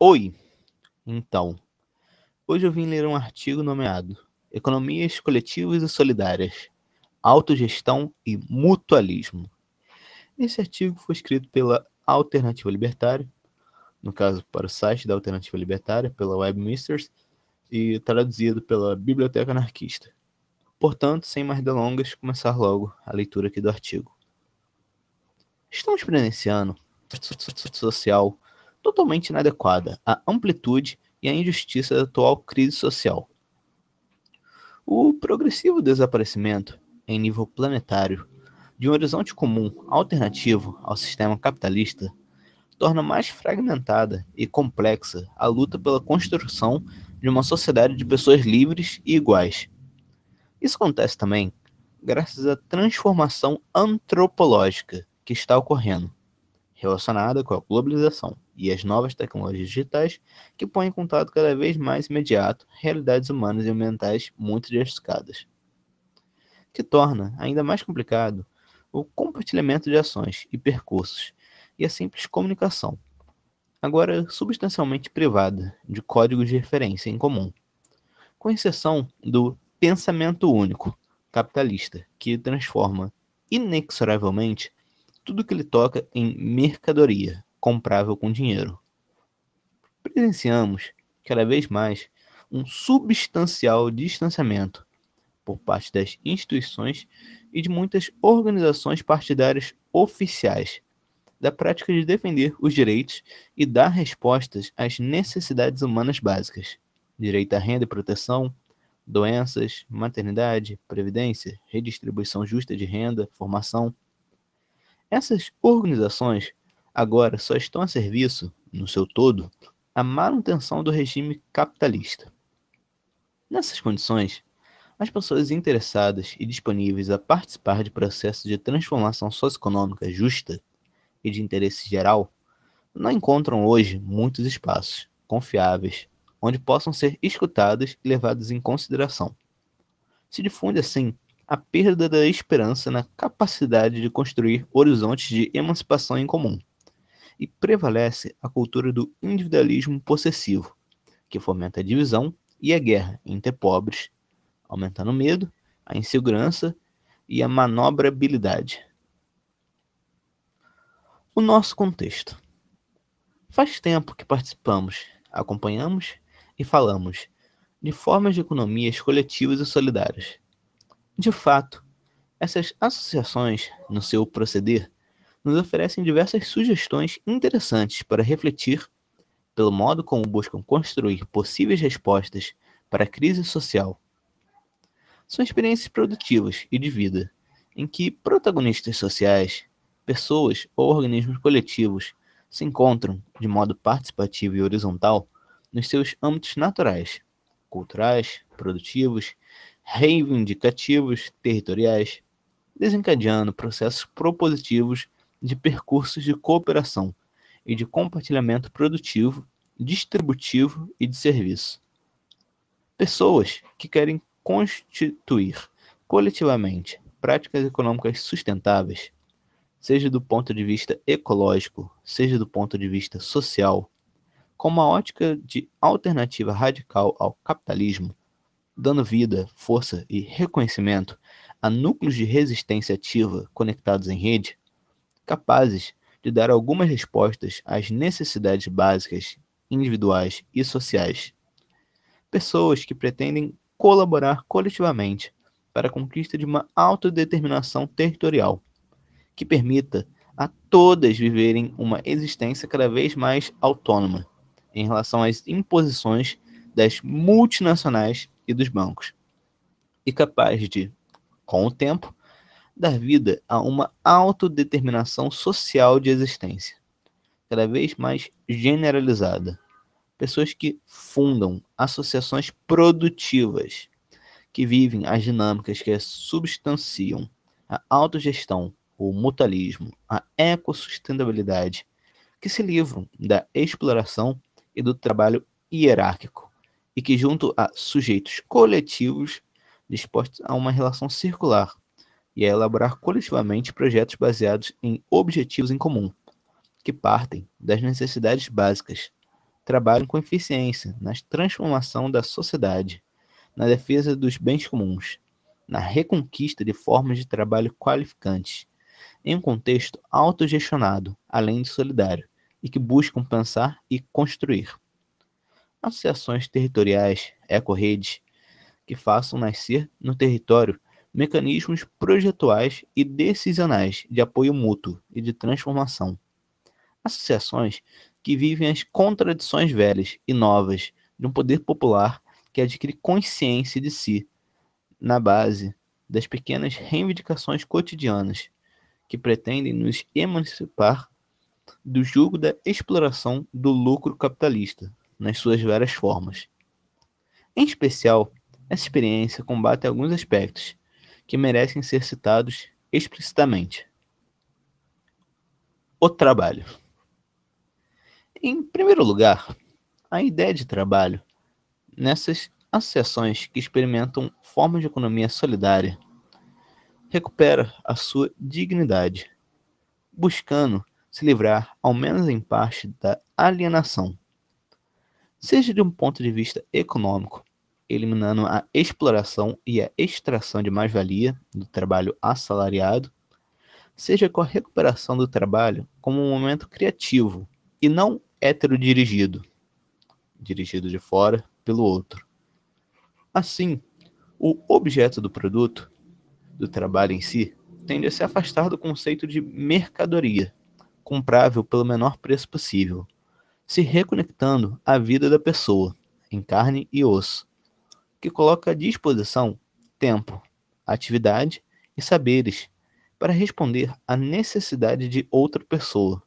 Oi! Então, hoje eu vim ler um artigo nomeado Economias Coletivas e Solidárias, Autogestão e Mutualismo. Esse artigo foi escrito pela Alternativa Libertária, no caso para o site da Alternativa Libertária, pela Webmisters, e traduzido pela Biblioteca Anarquista. Portanto, sem mais delongas, começar logo a leitura aqui do artigo. Estamos presenciando social totalmente inadequada à amplitude e à injustiça da atual crise social. O progressivo desaparecimento, em nível planetário, de um horizonte comum alternativo ao sistema capitalista torna mais fragmentada e complexa a luta pela construção de uma sociedade de pessoas livres e iguais. Isso acontece também graças à transformação antropológica que está ocorrendo relacionada com a globalização e as novas tecnologias digitais que põem em contato cada vez mais imediato realidades humanas e ambientais muito diversificadas, que torna ainda mais complicado o compartilhamento de ações e percursos e a simples comunicação, agora substancialmente privada de códigos de referência em comum, com exceção do pensamento único capitalista, que transforma inexoravelmente tudo que ele toca em mercadoria comprável com dinheiro. Presenciamos, cada vez mais, um substancial distanciamento por parte das instituições e de muitas organizações partidárias oficiais da prática de defender os direitos e dar respostas às necessidades humanas básicas: direito à renda e proteção, doenças, maternidade, previdência, redistribuição justa de renda, formação. Essas organizações agora só estão a serviço, no seu todo, à manutenção do regime capitalista. Nessas condições, as pessoas interessadas e disponíveis a participar de processos de transformação socioeconômica justa e de interesse geral não encontram hoje muitos espaços confiáveis onde possam ser escutadas e levadas em consideração. Se difunde assim a perda da esperança na capacidade de construir horizontes de emancipação em comum. E prevalece a cultura do individualismo possessivo, que fomenta a divisão e a guerra entre pobres, aumentando o medo, a insegurança e a manobrabilidade. O nosso contexto. Faz tempo que participamos, acompanhamos e falamos de formas de economias coletivas e solidárias de fato, essas associações, no seu proceder, nos oferecem diversas sugestões interessantes para refletir pelo modo como buscam construir possíveis respostas para a crise social. São experiências produtivas e de vida, em que protagonistas sociais, pessoas ou organismos coletivos se encontram de modo participativo e horizontal nos seus âmbitos naturais, culturais, produtivos, reivindicativos territoriais, desencadeando processos propositivos de percursos de cooperação e de compartilhamento produtivo, distributivo e de serviço. Pessoas que querem constituir coletivamente práticas econômicas sustentáveis, seja do ponto de vista ecológico, seja do ponto de vista social, com uma ótica de alternativa radical ao capitalismo, dando vida, força e reconhecimento a núcleos de resistência ativa conectados em rede, capazes de dar algumas respostas às necessidades básicas, individuais e sociais. Pessoas que pretendem colaborar coletivamente para a conquista de uma autodeterminação territorial que permita a todas viverem uma existência cada vez mais autônoma em relação às imposições das multinacionais e dos bancos, e capaz de, com o tempo, dar vida a uma autodeterminação social de existência, cada vez mais generalizada. Pessoas que fundam associações produtivas, que vivem as dinâmicas que substanciam a autogestão, o mutualismo, a ecossustentabilidade, que se livram da exploração e do trabalho hierárquico e que, junto a sujeitos coletivos, dispostos a uma relação circular, e a elaborar coletivamente projetos baseados em objetivos em comum, que partem das necessidades básicas, trabalham com eficiência na transformação da sociedade, na defesa dos bens comuns, na reconquista de formas de trabalho qualificantes, em um contexto autogestionado, além de solidário, e que buscam pensar e construir associações territoriais, ecorredes, que façam nascer no território mecanismos projetuais e decisionais de apoio mútuo e de transformação. Associações que vivem as contradições velhas e novas de um poder popular que adquire consciência de si na base das pequenas reivindicações cotidianas que pretendem nos emancipar do jugo da exploração do lucro capitalista nas suas várias formas. Em especial, essa experiência combate alguns aspectos que merecem ser citados explicitamente. O trabalho. Em primeiro lugar, a ideia de trabalho nessas associações que experimentam formas de economia solidária recupera a sua dignidade, buscando se livrar, ao menos em parte, da alienação seja de um ponto de vista econômico, eliminando a exploração e a extração de mais-valia do trabalho assalariado, seja com a recuperação do trabalho como um momento criativo e não heterodirigido, dirigido de fora pelo outro. Assim, o objeto do produto, do trabalho em si, tende a se afastar do conceito de mercadoria, comprável pelo menor preço possível se reconectando à vida da pessoa, em carne e osso, que coloca à disposição tempo, atividade e saberes para responder à necessidade de outra pessoa,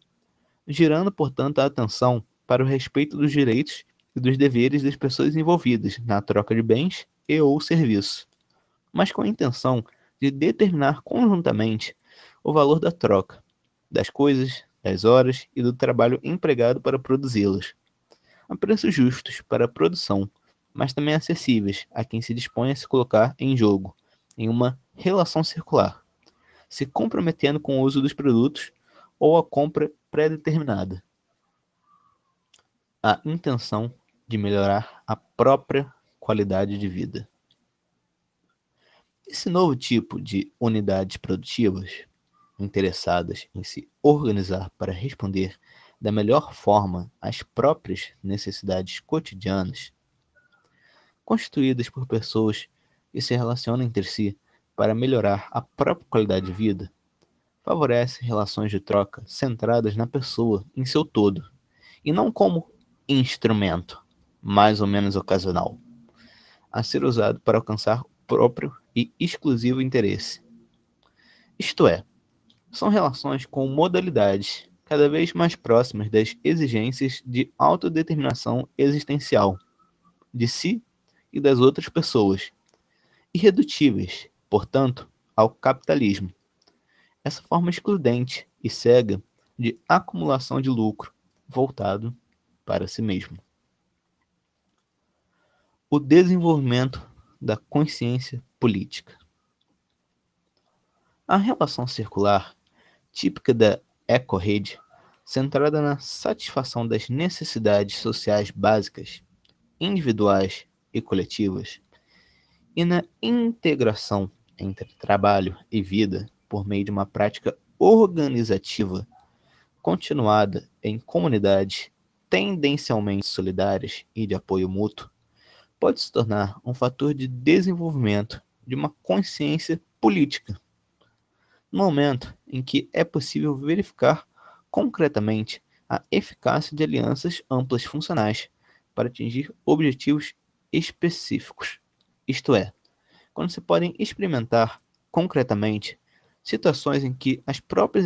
girando, portanto, a atenção para o respeito dos direitos e dos deveres das pessoas envolvidas na troca de bens e ou serviços, mas com a intenção de determinar conjuntamente o valor da troca, das coisas, das horas e do trabalho empregado para produzi-las, a preços justos para a produção, mas também acessíveis a quem se dispõe a se colocar em jogo, em uma relação circular, se comprometendo com o uso dos produtos ou a compra pré-determinada. A intenção de melhorar a própria qualidade de vida. Esse novo tipo de unidades produtivas interessadas em se organizar para responder da melhor forma às próprias necessidades cotidianas, constituídas por pessoas que se relacionam entre si para melhorar a própria qualidade de vida, favorece relações de troca centradas na pessoa em seu todo, e não como instrumento mais ou menos ocasional, a ser usado para alcançar o próprio e exclusivo interesse. Isto é, são relações com modalidades cada vez mais próximas das exigências de autodeterminação existencial de si e das outras pessoas, irredutíveis, portanto, ao capitalismo. Essa forma excludente e cega de acumulação de lucro voltado para si mesmo. O desenvolvimento da consciência política. A relação circular típica da ecorrede, centrada na satisfação das necessidades sociais básicas, individuais e coletivas, e na integração entre trabalho e vida por meio de uma prática organizativa continuada em comunidades tendencialmente solidárias e de apoio mútuo, pode se tornar um fator de desenvolvimento de uma consciência política no momento em que é possível verificar concretamente a eficácia de alianças amplas funcionais para atingir objetivos específicos. Isto é, quando se podem experimentar concretamente situações em que as próprias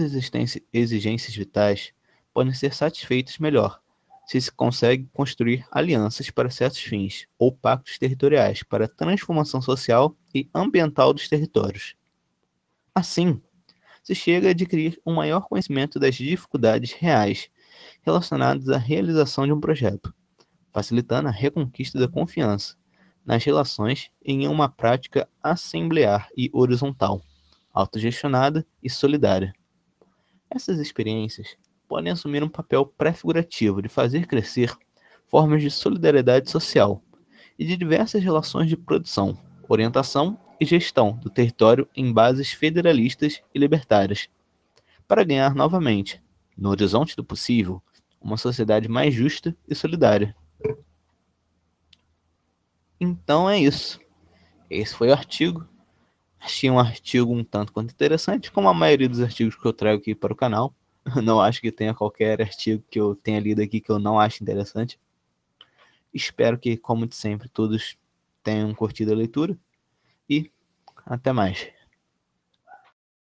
exigências vitais podem ser satisfeitas melhor, se se consegue construir alianças para certos fins ou pactos territoriais para a transformação social e ambiental dos territórios. Assim, se chega a adquirir um maior conhecimento das dificuldades reais relacionadas à realização de um projeto, facilitando a reconquista da confiança nas relações em uma prática assemblear e horizontal, autogestionada e solidária. Essas experiências podem assumir um papel pré-figurativo de fazer crescer formas de solidariedade social e de diversas relações de produção, orientação e gestão do território em bases federalistas e libertárias, para ganhar novamente, no horizonte do possível, uma sociedade mais justa e solidária. Então é isso. Esse foi o artigo. Achei um artigo um tanto quanto interessante, como a maioria dos artigos que eu trago aqui para o canal. Não acho que tenha qualquer artigo que eu tenha lido aqui que eu não ache interessante. Espero que, como de sempre, todos tenham curtido a leitura e até mais.